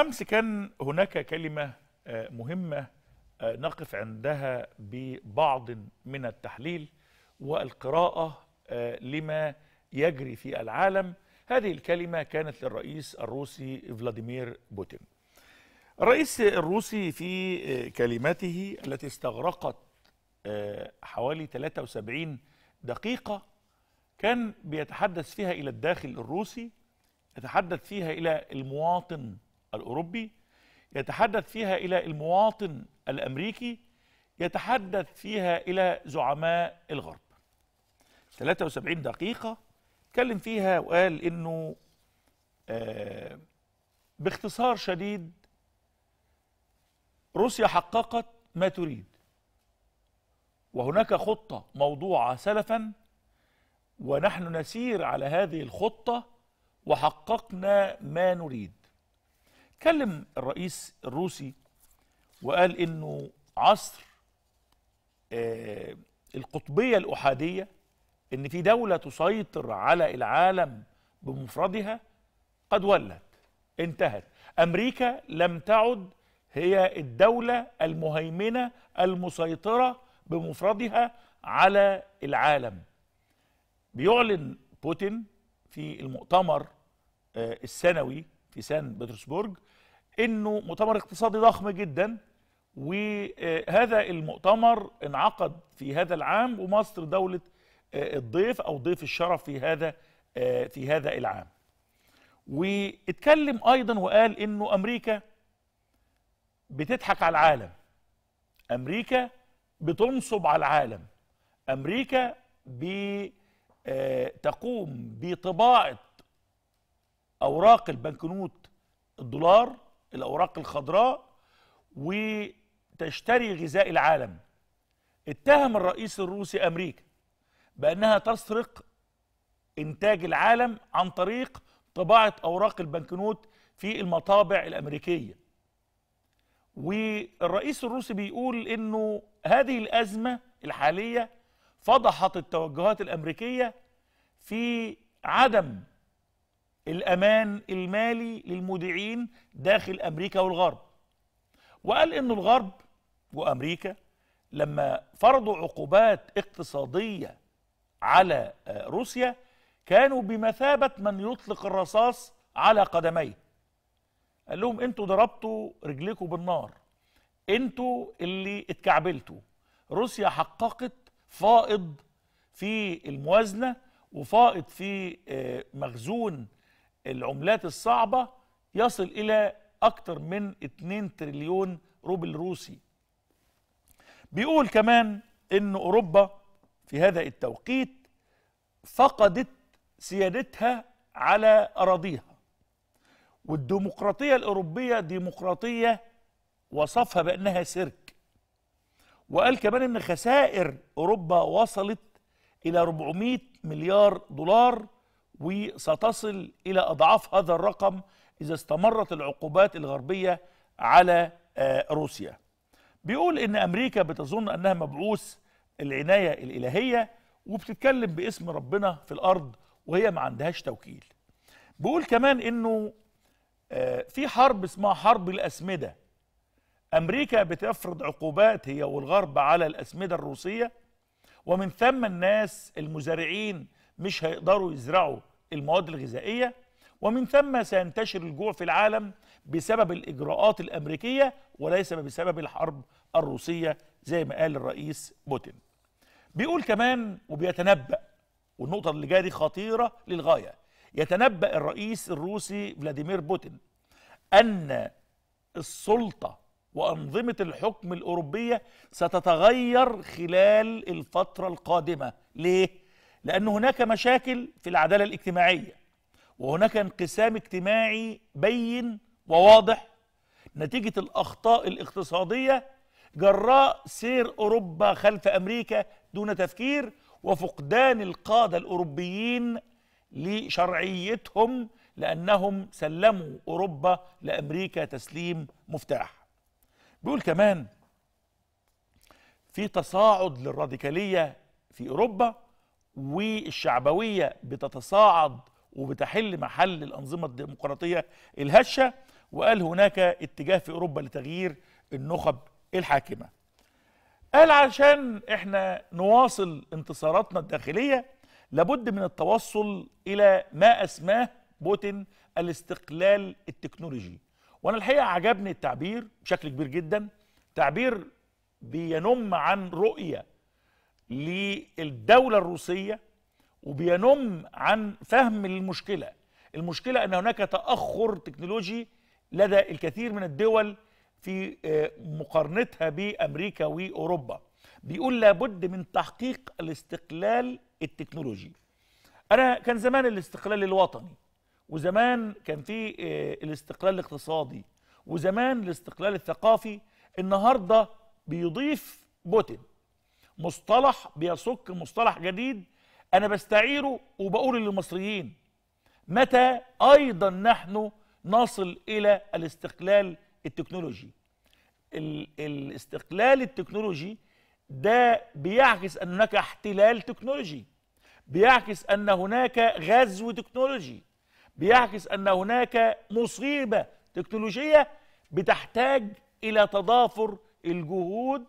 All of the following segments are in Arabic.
أمس كان هناك كلمة آه، مهمة آه، نقف عندها ببعض من التحليل والقراءة آه، لما يجري في العالم هذه الكلمة كانت للرئيس الروسي فلاديمير بوتين الرئيس الروسي في كلمته التي استغرقت حوالي 73 دقيقة كان بيتحدث فيها إلى الداخل الروسي يتحدث فيها إلى المواطن الأوروبي يتحدث فيها إلى المواطن الأمريكي يتحدث فيها إلى زعماء الغرب 73 دقيقة اتكلم فيها وقال إنه آه باختصار شديد روسيا حققت ما تريد وهناك خطة موضوعة سلفا ونحن نسير على هذه الخطة وحققنا ما نريد اتكلم الرئيس الروسي وقال انه عصر آه القطبيه الاحاديه ان في دوله تسيطر على العالم بمفردها قد ولت انتهت امريكا لم تعد هي الدوله المهيمنه المسيطره بمفردها على العالم بيعلن بوتين في المؤتمر آه، السنوي في سان بطرسبرج انه مؤتمر اقتصادي ضخم جدا وهذا المؤتمر انعقد في هذا العام ومصر دولة آه، الضيف او ضيف الشرف في هذا آه، في هذا العام واتكلم ايضا وقال انه امريكا بتضحك على العالم امريكا بتنصب على العالم امريكا بتقوم آه، بطباعه اوراق البنكنوت الدولار الاوراق الخضراء وتشتري غذاء العالم اتهم الرئيس الروسي امريكا بانها تسرق انتاج العالم عن طريق طباعه اوراق البنكنوت في المطابع الامريكيه والرئيس الروسي بيقول انه هذه الازمه الحاليه فضحت التوجهات الامريكيه في عدم الأمان المالي للمودعين داخل أمريكا والغرب وقال إنه الغرب وأمريكا لما فرضوا عقوبات اقتصادية على آه، روسيا كانوا بمثابة من يطلق الرصاص على قدميه قال لهم انتوا ضربتوا رجليكوا بالنار انتوا اللي اتكعبلتوا روسيا حققت فائض في الموازنة وفائض في آه، مخزون العملات الصعبة يصل إلى أكثر من 2 تريليون روبل روسي بيقول كمان أن أوروبا في هذا التوقيت فقدت سيادتها على أراضيها والديمقراطية الأوروبية ديمقراطية وصفها بأنها سيرك وقال كمان أن خسائر أوروبا وصلت إلى 400 مليار دولار وستصل إلى أضعاف هذا الرقم إذا استمرت العقوبات الغربية على آه، روسيا بيقول إن أمريكا بتظن أنها مبعوث العناية الإلهية وبتتكلم باسم ربنا في الأرض وهي ما عندهاش توكيل بيقول كمان إنه آه، في حرب اسمها حرب الأسمدة أمريكا بتفرض عقوبات هي والغرب على الأسمدة الروسية ومن ثم الناس المزارعين مش هيقدروا يزرعوا المواد الغذائية ومن ثم سينتشر الجوع في العالم بسبب الإجراءات الأمريكية وليس بسبب الحرب الروسية زي ما قال الرئيس بوتين بيقول كمان وبيتنبأ والنقطة اللي جاية دي خطيرة للغاية يتنبأ الرئيس الروسي فلاديمير بوتين أن السلطة وأنظمة الحكم الأوروبية ستتغير خلال الفترة القادمة ليه؟ لأن هناك مشاكل في العدالة الاجتماعية وهناك انقسام اجتماعي بين وواضح نتيجة الأخطاء الاقتصادية جراء سير أوروبا خلف أمريكا دون تفكير وفقدان القادة الأوروبيين لشرعيتهم لأنهم سلموا أوروبا لأمريكا تسليم مفتاح بيقول كمان في تصاعد للراديكالية في أوروبا والشعبوية بتتصاعد وبتحل محل الأنظمة الديمقراطية الهشة وقال هناك اتجاه في أوروبا لتغيير النخب الحاكمة قال علشان احنا نواصل انتصاراتنا الداخلية لابد من التوصل إلى ما أسماه بوتين الاستقلال التكنولوجي وأنا الحقيقة عجبني التعبير بشكل كبير جدا تعبير بينم عن رؤية للدولة الروسية وبينم عن فهم المشكلة المشكلة أن هناك تأخر تكنولوجي لدى الكثير من الدول في آه، مقارنتها بأمريكا وأوروبا بيقول لابد من تحقيق الاستقلال التكنولوجي أنا كان زمان الاستقلال الوطني وزمان كان في آه، الاستقلال الاقتصادي وزمان الاستقلال الثقافي النهاردة بيضيف بوتين مصطلح بيصك مصطلح جديد أنا بستعيره وبقول للمصريين متى أيضا نحن نصل إلى الاستقلال التكنولوجي الاستقلال التكنولوجي ده بيعكس أن هناك احتلال تكنولوجي بيعكس أن هناك غزو تكنولوجي بيعكس أن هناك مصيبة تكنولوجية بتحتاج إلى تضافر الجهود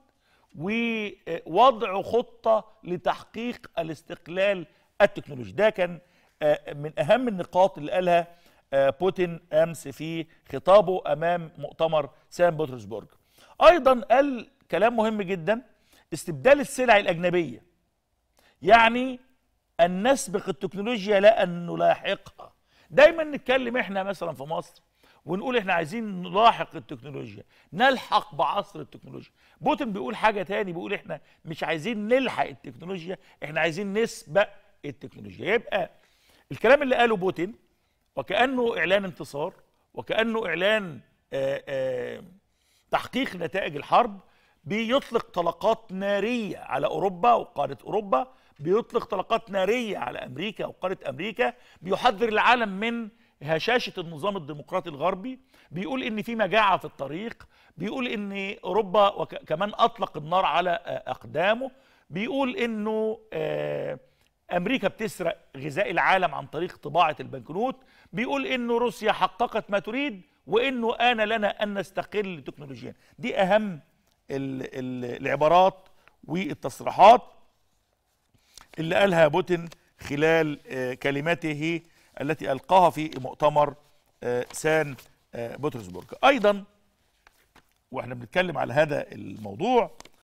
ووضع خطة لتحقيق الاستقلال التكنولوجي ده كان آه، من أهم النقاط اللي قالها آه، بوتين أمس في خطابه أمام مؤتمر سان بطرسبرج أيضا قال كلام مهم جدا استبدال السلع الأجنبية يعني أن نسبق التكنولوجيا لا أن نلاحقها دايما نتكلم احنا مثلا في مصر ونقول احنا عايزين نلاحق التكنولوجيا نلحق بعصر التكنولوجيا بوتين بيقول حاجه تاني بيقول احنا مش عايزين نلحق التكنولوجيا احنا عايزين نسبق التكنولوجيا يبقى الكلام اللي قاله بوتين وكانه اعلان انتصار وكانه اعلان آآ آه، آآ آه، تحقيق نتائج الحرب بيطلق طلقات ناريه على اوروبا وقاره اوروبا بيطلق طلقات ناريه على امريكا وقاره امريكا بيحذر العالم من هشاشه النظام الديمقراطي الغربي بيقول ان في مجاعه في الطريق بيقول ان اوروبا وكمان اطلق النار على اقدامه بيقول انه آه، امريكا بتسرق غذاء العالم عن طريق طباعه البنكنوت بيقول انه روسيا حققت ما تريد وانه ان لنا ان نستقل تكنولوجيا دي اهم الـ الـ العبارات والتصريحات اللي قالها بوتين خلال آه، كلمته التي ألقاها في مؤتمر آه، سان آه، بطرسبورغ أيضا واحنا بنتكلم على هذا الموضوع